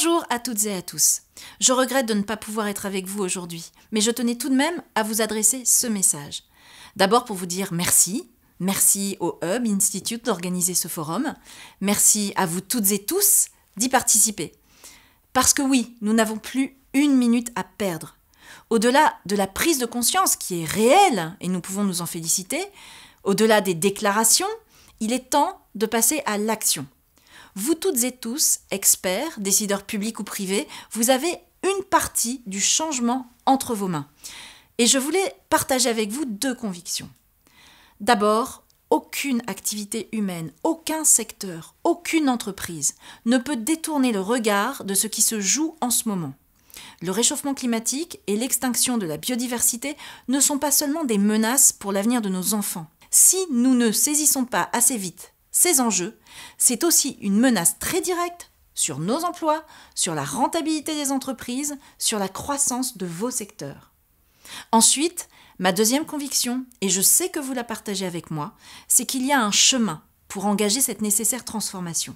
Bonjour à toutes et à tous. Je regrette de ne pas pouvoir être avec vous aujourd'hui, mais je tenais tout de même à vous adresser ce message. D'abord pour vous dire merci. Merci au Hub Institute d'organiser ce forum. Merci à vous toutes et tous d'y participer. Parce que oui, nous n'avons plus une minute à perdre. Au-delà de la prise de conscience qui est réelle, et nous pouvons nous en féliciter, au-delà des déclarations, il est temps de passer à l'action. Vous toutes et tous, experts, décideurs publics ou privés, vous avez une partie du changement entre vos mains. Et je voulais partager avec vous deux convictions. D'abord, aucune activité humaine, aucun secteur, aucune entreprise ne peut détourner le regard de ce qui se joue en ce moment. Le réchauffement climatique et l'extinction de la biodiversité ne sont pas seulement des menaces pour l'avenir de nos enfants. Si nous ne saisissons pas assez vite ces enjeux, c'est aussi une menace très directe sur nos emplois, sur la rentabilité des entreprises, sur la croissance de vos secteurs. Ensuite, ma deuxième conviction, et je sais que vous la partagez avec moi, c'est qu'il y a un chemin pour engager cette nécessaire transformation.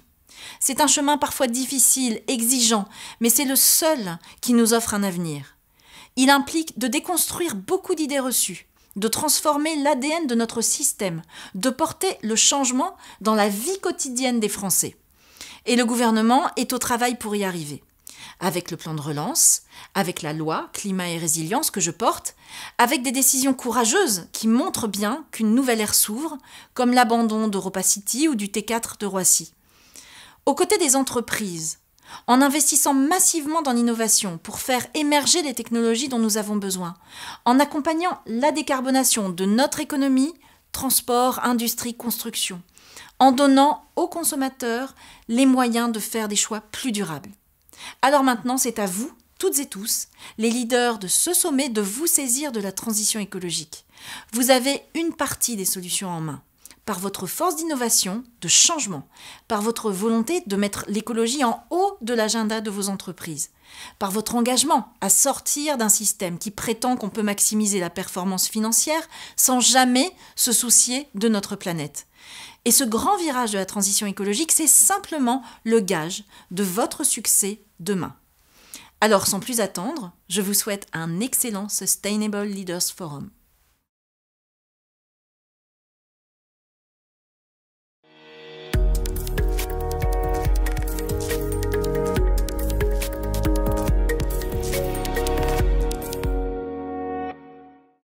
C'est un chemin parfois difficile, exigeant, mais c'est le seul qui nous offre un avenir. Il implique de déconstruire beaucoup d'idées reçues, de transformer l'ADN de notre système, de porter le changement dans la vie quotidienne des Français. Et le gouvernement est au travail pour y arriver. Avec le plan de relance, avec la loi climat et résilience que je porte, avec des décisions courageuses qui montrent bien qu'une nouvelle ère s'ouvre, comme l'abandon d'Europa City ou du T4 de Roissy. Aux côtés des entreprises, en investissant massivement dans l'innovation pour faire émerger les technologies dont nous avons besoin, en accompagnant la décarbonation de notre économie, transport, industrie, construction, en donnant aux consommateurs les moyens de faire des choix plus durables. Alors maintenant, c'est à vous, toutes et tous, les leaders de ce sommet, de vous saisir de la transition écologique. Vous avez une partie des solutions en main par votre force d'innovation, de changement, par votre volonté de mettre l'écologie en haut de l'agenda de vos entreprises, par votre engagement à sortir d'un système qui prétend qu'on peut maximiser la performance financière sans jamais se soucier de notre planète. Et ce grand virage de la transition écologique, c'est simplement le gage de votre succès demain. Alors sans plus attendre, je vous souhaite un excellent Sustainable Leaders Forum.